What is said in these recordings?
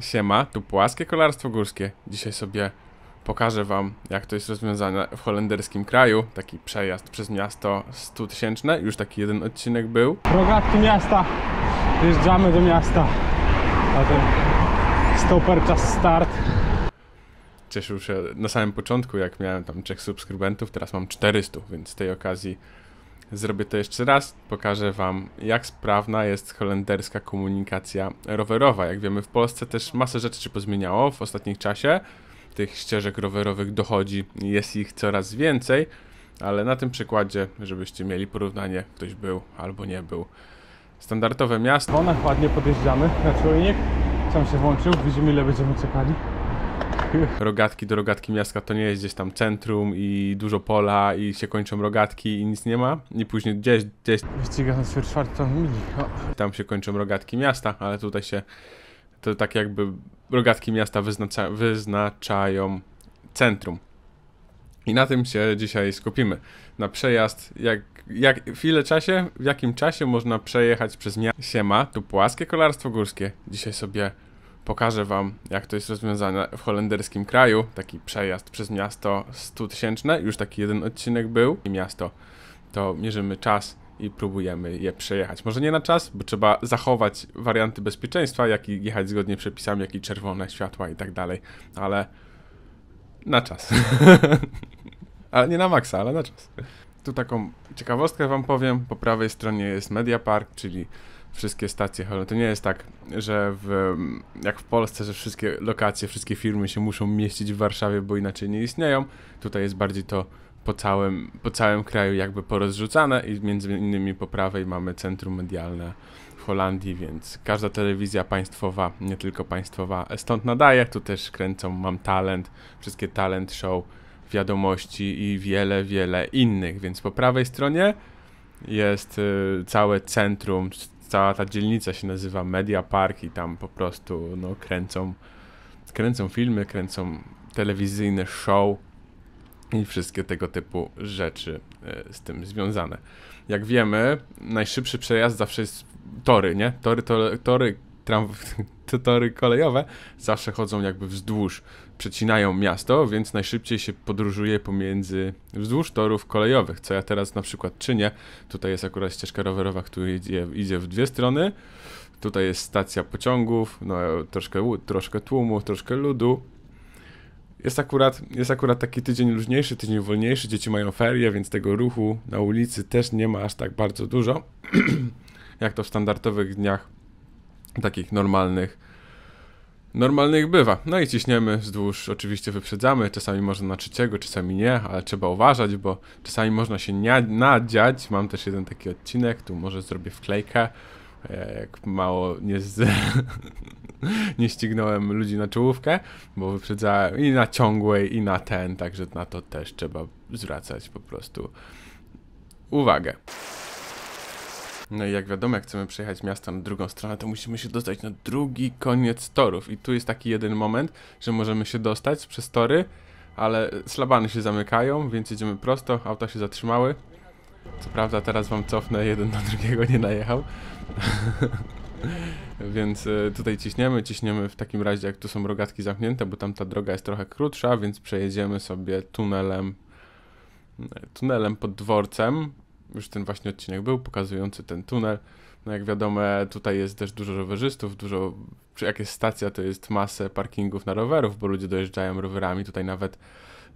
Siema, tu Płaskie Kolarstwo Górskie. Dzisiaj sobie pokażę wam, jak to jest rozwiązane w holenderskim kraju. Taki przejazd przez miasto 100 tysięczne. Już taki jeden odcinek był. Rogatki miasta. Wjeżdżamy do miasta. A ten stoper czas start. Cieszył się na samym początku, jak miałem tam trzech subskrybentów. Teraz mam 400, więc z tej okazji Zrobię to jeszcze raz, pokażę Wam, jak sprawna jest holenderska komunikacja rowerowa. Jak wiemy, w Polsce też masę rzeczy się pozmieniało w ostatnim czasie. Tych ścieżek rowerowych dochodzi, jest ich coraz więcej, ale na tym przykładzie, żebyście mieli porównanie, ktoś był albo nie był. Standardowe miasto. Ona ładnie podjeżdżamy na czujnik. Sam się włączył, widzimy ile będziemy czekali. rogatki do rogatki miasta to nie jest gdzieś tam centrum i dużo pola i się kończą rogatki i nic nie ma i później gdzieś, gdzieś Wyścigam na czwartą mili tam się kończą rogatki miasta, ale tutaj się to tak jakby rogatki miasta wyznacza, wyznaczają centrum i na tym się dzisiaj skupimy. Na przejazd, jak, jak, w ile czasie, w jakim czasie można przejechać przez miasto. Siema, tu płaskie kolarstwo górskie. Dzisiaj sobie Pokażę Wam, jak to jest rozwiązane w holenderskim kraju. Taki przejazd przez miasto 100 tysięczne, już taki jeden odcinek był. I miasto, to mierzymy czas i próbujemy je przejechać. Może nie na czas, bo trzeba zachować warianty bezpieczeństwa, jak i jechać zgodnie z przepisami, jak i czerwone światła i tak dalej, ale na czas. ale nie na maksa, ale na czas. Tu taką ciekawostkę wam powiem. Po prawej stronie jest Media Park, czyli wszystkie stacje halo. To nie jest tak, że w, jak w Polsce, że wszystkie lokacje, wszystkie firmy się muszą mieścić w Warszawie, bo inaczej nie istnieją. Tutaj jest bardziej to po całym, po całym kraju jakby porozrzucane i między innymi po prawej mamy centrum medialne w Holandii, więc każda telewizja państwowa, nie tylko państwowa, stąd nadaje. Tu też kręcą Mam Talent, wszystkie talent show, wiadomości i wiele, wiele innych. Więc po prawej stronie jest y, całe centrum cała ta dzielnica się nazywa Media Park i tam po prostu no, kręcą, kręcą filmy, kręcą telewizyjne show i wszystkie tego typu rzeczy e, z tym związane. Jak wiemy, najszybszy przejazd zawsze jest tory, nie? Tory, tory tram, tory kolejowe zawsze chodzą jakby wzdłuż, przecinają miasto, więc najszybciej się podróżuje pomiędzy wzdłuż torów kolejowych, co ja teraz na przykład czynię. Tutaj jest akurat ścieżka rowerowa, która idzie, idzie w dwie strony. Tutaj jest stacja pociągów, no troszkę, troszkę tłumu, troszkę ludu. Jest akurat, jest akurat taki tydzień luźniejszy, tydzień wolniejszy, dzieci mają ferie, więc tego ruchu na ulicy też nie ma aż tak bardzo dużo, jak to w standardowych dniach takich normalnych, normalnych bywa. No i ciśniemy wzdłuż, oczywiście wyprzedzamy, czasami można na trzeciego, czasami nie, ale trzeba uważać, bo czasami można się nadziać. Mam też jeden taki odcinek, tu może zrobię wklejkę, e, jak mało nie, z... nie ścignąłem ludzi na czołówkę, bo wyprzedzałem i na ciągłej, i na ten, także na to też trzeba zwracać po prostu uwagę. No i jak wiadomo, jak chcemy przejechać miasto na drugą stronę, to musimy się dostać na drugi koniec torów. I tu jest taki jeden moment, że możemy się dostać przez tory, ale slabany się zamykają, więc jedziemy prosto, auta się zatrzymały. Co prawda teraz wam cofnę, jeden do drugiego nie najechał. więc e, tutaj ciśniemy, ciśniemy w takim razie jak tu są rogatki zamknięte, bo tam ta droga jest trochę krótsza, więc przejedziemy sobie tunelem tunelem pod dworcem, już ten właśnie odcinek był, pokazujący ten tunel. No jak wiadomo, tutaj jest też dużo rowerzystów, dużo, jak jest stacja, to jest masę parkingów na rowerów, bo ludzie dojeżdżają rowerami. Tutaj nawet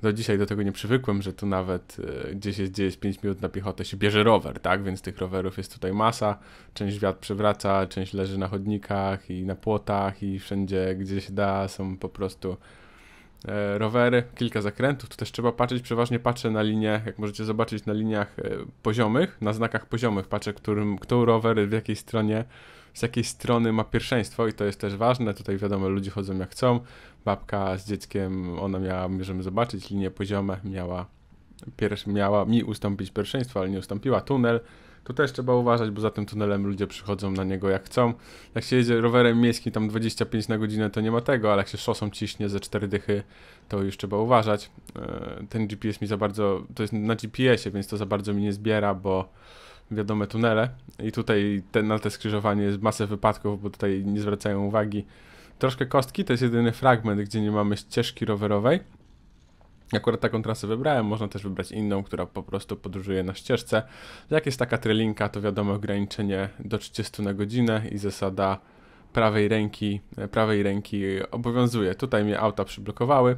do dzisiaj do tego nie przywykłem, że tu nawet e, gdzieś jest, gdzie jest 5 minut na piechotę się bierze rower, tak? Więc tych rowerów jest tutaj masa. Część wiatr przewraca, część leży na chodnikach i na płotach i wszędzie, gdzie się da, są po prostu E, rowery, kilka zakrętów, tu też trzeba patrzeć, przeważnie patrzę na linie jak możecie zobaczyć na liniach e, poziomych, na znakach poziomych, patrzę, którym, kto rower w jakiej stronie, z jakiej strony ma pierwszeństwo i to jest też ważne, tutaj wiadomo, ludzie chodzą jak chcą, babka z dzieckiem, ona miała, możemy zobaczyć, linie poziome, miała, pierw, miała mi ustąpić pierwszeństwo, ale nie ustąpiła, tunel, tu też trzeba uważać, bo za tym tunelem ludzie przychodzą na niego jak chcą. Jak się jedzie rowerem miejskim tam 25 na godzinę, to nie ma tego, ale jak się szosą ciśnie ze 4 dychy, to już trzeba uważać. E, ten GPS mi za bardzo, to jest na GPS-ie, więc to za bardzo mi nie zbiera, bo wiadome tunele i tutaj na te skrzyżowanie jest masę wypadków, bo tutaj nie zwracają uwagi. Troszkę kostki to jest jedyny fragment, gdzie nie mamy ścieżki rowerowej Akurat taką trasę wybrałem, można też wybrać inną, która po prostu podróżuje na ścieżce. Jak jest taka trylinka, to wiadomo ograniczenie do 30 na godzinę i zasada prawej ręki, e, prawej ręki obowiązuje. Tutaj mnie auta przyblokowały,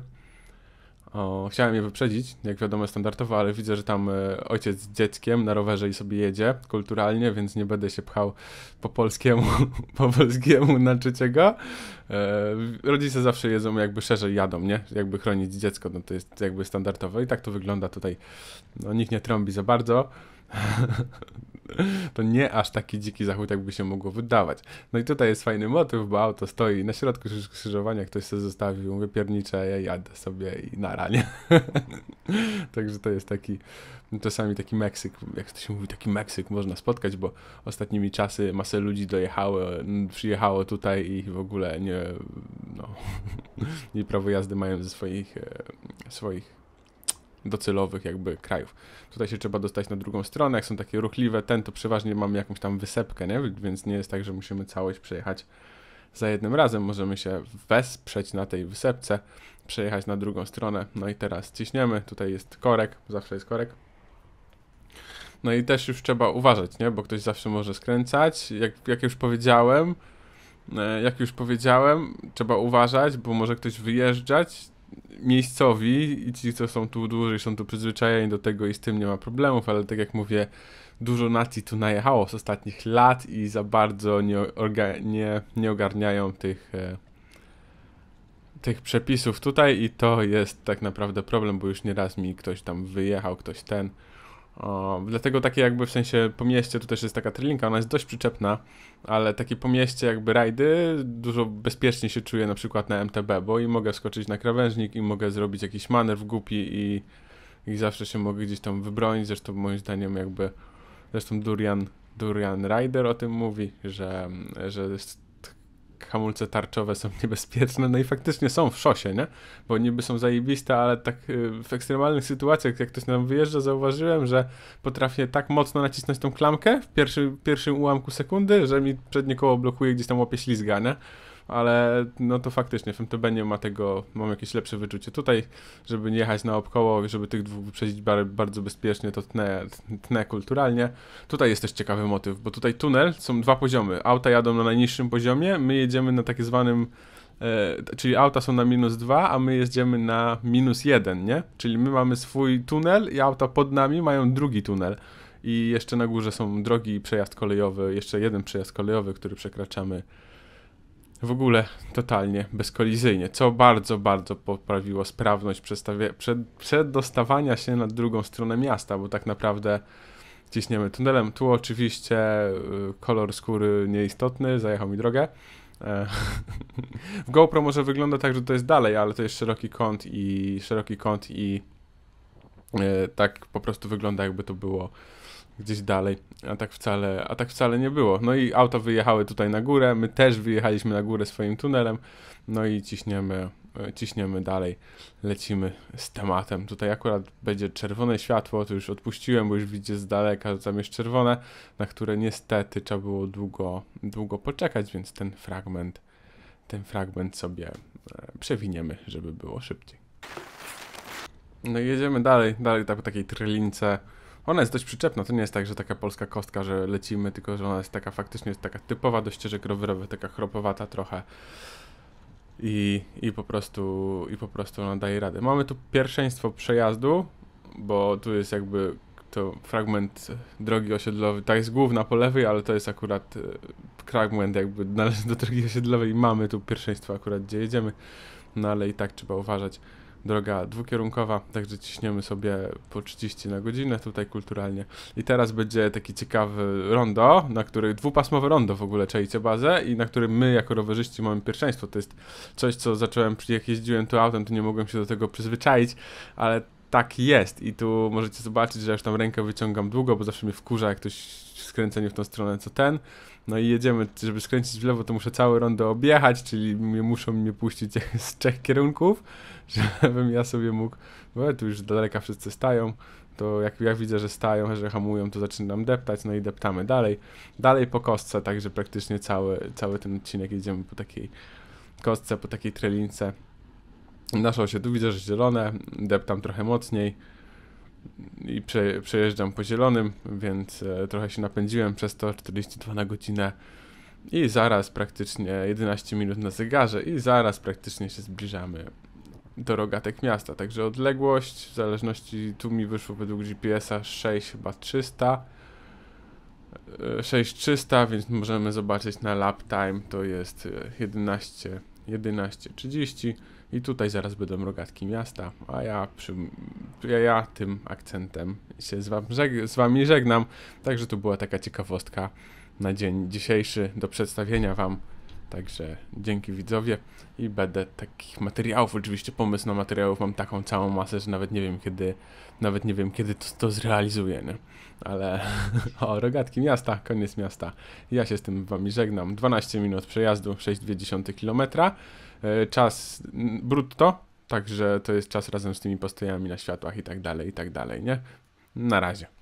o, chciałem je wyprzedzić, jak wiadomo standardowo, ale widzę, że tam e, ojciec z dzieckiem na rowerze i sobie jedzie kulturalnie, więc nie będę się pchał po polskiemu, po polskiemu znaczycie go. E, rodzice zawsze jedzą jakby szerzej jadą, nie? Jakby chronić dziecko, no to jest jakby standardowe i tak to wygląda tutaj. No, nikt nie trąbi za bardzo. to nie aż taki dziki zachód, jakby się mogło wydawać. No i tutaj jest fajny motyw, bo auto stoi na środku skrzyżowania, ktoś sobie zostawił, wypiernicze ja jadę sobie i na ranie. Także to jest taki, no czasami taki Meksyk, jak to się mówi, taki Meksyk można spotkać, bo ostatnimi czasy masę ludzi dojechało, przyjechało tutaj i w ogóle nie, no, nie prawo jazdy mają ze swoich, e, swoich docelowych jakby krajów. Tutaj się trzeba dostać na drugą stronę, jak są takie ruchliwe, ten to przeważnie mamy jakąś tam wysepkę, nie? więc nie jest tak, że musimy całość przejechać za jednym razem, możemy się wesprzeć na tej wysepce, przejechać na drugą stronę, no i teraz ciśniemy, tutaj jest korek, zawsze jest korek, no i też już trzeba uważać, nie? Bo ktoś zawsze może skręcać. Jak, jak już powiedziałem, e, jak już powiedziałem, trzeba uważać, bo może ktoś wyjeżdżać, miejscowi i ci, co są tu dłużej, są tu przyzwyczajeni do tego i z tym nie ma problemów, ale tak jak mówię, dużo nacji tu najechało z ostatnich lat i za bardzo nie, nie, nie ogarniają tych, e, tych przepisów tutaj i to jest tak naprawdę problem, bo już nieraz mi ktoś tam wyjechał, ktoś ten o, dlatego takie jakby w sensie po mieście, tu też jest taka trylinka, ona jest dość przyczepna, ale takie po mieście jakby rajdy dużo bezpieczniej się czuję na przykład na MTB, bo i mogę skoczyć na krawężnik i mogę zrobić jakiś manewr w gupi i, i zawsze się mogę gdzieś tam wybronić, zresztą moim zdaniem jakby, zresztą Durian, Durian Rider o tym mówi, że, że hamulce tarczowe są niebezpieczne, no i faktycznie są w szosie, nie? Bo niby są zajebiste, ale tak y, w ekstremalnych sytuacjach, jak ktoś nam wyjeżdża, zauważyłem, że potrafię tak mocno nacisnąć tą klamkę w pierwszym pierwszym ułamku sekundy, że mi przednie koło blokuje, gdzieś tam łapie ślizga, nie? ale no to faktycznie w MTB ma tego, mam jakieś lepsze wyczucie. Tutaj, żeby nie jechać na obkoło, żeby tych dwóch wyprzedzić bardzo bezpiecznie, to tnę, tnę kulturalnie. Tutaj jest też ciekawy motyw, bo tutaj tunel są dwa poziomy. Auta jadą na najniższym poziomie, my jedziemy na tak zwanym e, czyli auta są na minus 2, a my jedziemy na minus 1, nie? Czyli my mamy swój tunel i auta pod nami mają drugi tunel. I jeszcze na górze są drogi i przejazd kolejowy, jeszcze jeden przejazd kolejowy, który przekraczamy w ogóle totalnie bezkolizyjnie, co bardzo, bardzo poprawiło sprawność przed, przedostawania się na drugą stronę miasta, bo tak naprawdę ciśniemy tunelem. Tu oczywiście y, kolor skóry nieistotny, zajechał mi drogę. E, w GoPro może wygląda tak, że to jest dalej, ale to jest szeroki kąt i szeroki kąt i e, tak po prostu wygląda jakby to było gdzieś dalej, a tak wcale, a tak wcale nie było. No i auta wyjechały tutaj na górę, my też wyjechaliśmy na górę swoim tunelem, no i ciśniemy, e, ciśniemy dalej, lecimy z tematem. Tutaj akurat będzie czerwone światło, to już odpuściłem, bo już widzicie z daleka, że tam jest czerwone, na które niestety trzeba było długo, długo poczekać, więc ten fragment, ten fragment sobie e, przewiniemy, żeby było szybciej. No i jedziemy dalej, dalej tak po takiej trylince, ona jest dość przyczepna, to nie jest tak, że taka polska kostka, że lecimy, tylko że ona jest taka faktycznie jest taka typowa do ścieżek rowerowych, taka chropowata trochę. I, i, po prostu, I po prostu ona daje radę. Mamy tu pierwszeństwo przejazdu, bo tu jest jakby to fragment drogi osiedlowej, ta jest główna po lewej, ale to jest akurat e, fragment jakby należy do drogi osiedlowej i mamy tu pierwszeństwo akurat, gdzie jedziemy, no ale i tak trzeba uważać droga dwukierunkowa, także ciśniemy sobie po 30 na godzinę tutaj kulturalnie. I teraz będzie taki ciekawy rondo, na którym dwupasmowe rondo w ogóle czaicie bazę i na którym my jako rowerzyści mamy pierwszeństwo. To jest coś, co zacząłem, jak jeździłem tu autem, to nie mogłem się do tego przyzwyczaić, ale tak jest i tu możecie zobaczyć, że już tam rękę wyciągam długo, bo zawsze mnie wkurza, jak ktoś skręceniu w tą stronę co ten. No i jedziemy, żeby skręcić w lewo, to muszę całe rondo objechać, czyli muszą mnie puścić z trzech kierunków, żebym ja sobie mógł, bo tu już daleka wszyscy stają, to jak, jak widzę, że stają, że hamują, to zaczynam deptać, no i deptamy dalej. Dalej po kostce, także praktycznie cały, cały ten odcinek jedziemy po takiej kostce, po takiej trelince. Na szosie tu widzę, że zielone, deptam trochę mocniej i prze, przejeżdżam po zielonym, więc e, trochę się napędziłem przez to 42 na godzinę i zaraz praktycznie 11 minut na zegarze i zaraz praktycznie się zbliżamy do rogatek miasta. Także odległość w zależności tu mi wyszło według GPS-a 6 chyba 300. 6300, e, więc możemy zobaczyć na lap time to jest 11 e, 11.30 i tutaj zaraz będą rogatki miasta, a ja, przy, ja, ja tym akcentem się z, wam żeg, z wami żegnam. Także to była taka ciekawostka na dzień dzisiejszy do przedstawienia wam. Także dzięki widzowie i będę takich materiałów, oczywiście pomysł na materiałów mam taką całą masę, że nawet nie wiem kiedy, nawet nie wiem kiedy to, to zrealizuję, nie? Ale o, rogatki miasta, koniec miasta. Ja się z tym wami żegnam. 12 minut przejazdu, 6,2 km. E, czas brutto, także to jest czas razem z tymi postojami na światłach i tak dalej, i tak dalej, nie? Na razie.